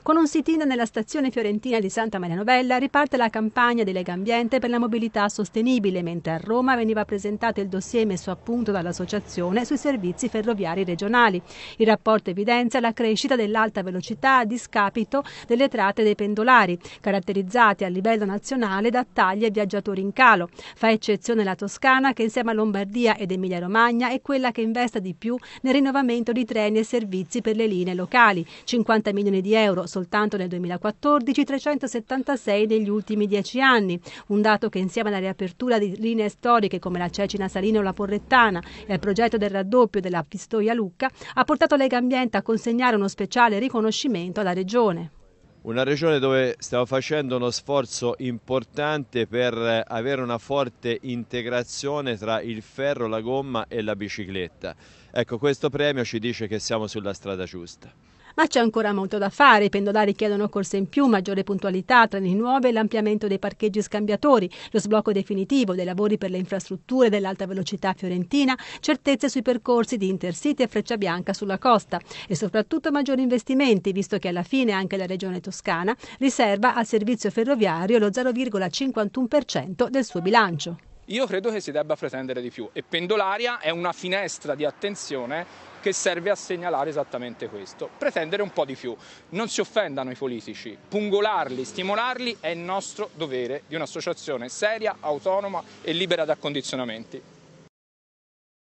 Con un sit-in nella stazione fiorentina di Santa Maria Novella riparte la campagna di Lega Ambiente per la mobilità sostenibile, mentre a Roma veniva presentato il dossier messo a punto dall'associazione sui servizi ferroviari regionali. Il rapporto evidenzia la crescita dell'alta velocità a discapito delle tratte dei pendolari, caratterizzate a livello nazionale da tagli e viaggiatori in calo. Fa eccezione la Toscana che insieme a Lombardia ed Emilia-Romagna è quella che investa di più nel rinnovamento di treni e servizi per le linee locali, 50 milioni di euro soltanto nel 2014 376 negli ultimi dieci anni, un dato che insieme alla riapertura di linee storiche come la Cecina Salina o la Porrettana e al progetto del raddoppio della Pistoia Lucca ha portato Lega Ambiente a consegnare uno speciale riconoscimento alla Regione. Una regione dove stiamo facendo uno sforzo importante per avere una forte integrazione tra il ferro, la gomma e la bicicletta. Ecco, questo premio ci dice che siamo sulla strada giusta. Ma c'è ancora molto da fare. I pendolari chiedono corse in più, maggiore puntualità, treni nuove, l'ampliamento dei parcheggi scambiatori, lo sblocco definitivo dei lavori per le infrastrutture dell'alta velocità fiorentina, certezze sui percorsi di Intercity e Freccia Bianca sulla costa e soprattutto maggiori investimenti, visto che alla fine anche la regione toscana riserva al servizio ferroviario lo 0,51% del suo bilancio. Io credo che si debba pretendere di più e Pendolaria è una finestra di attenzione che serve a segnalare esattamente questo. Pretendere un po' di più. Non si offendano i politici, pungolarli, stimolarli è il nostro dovere di un'associazione seria, autonoma e libera da condizionamenti.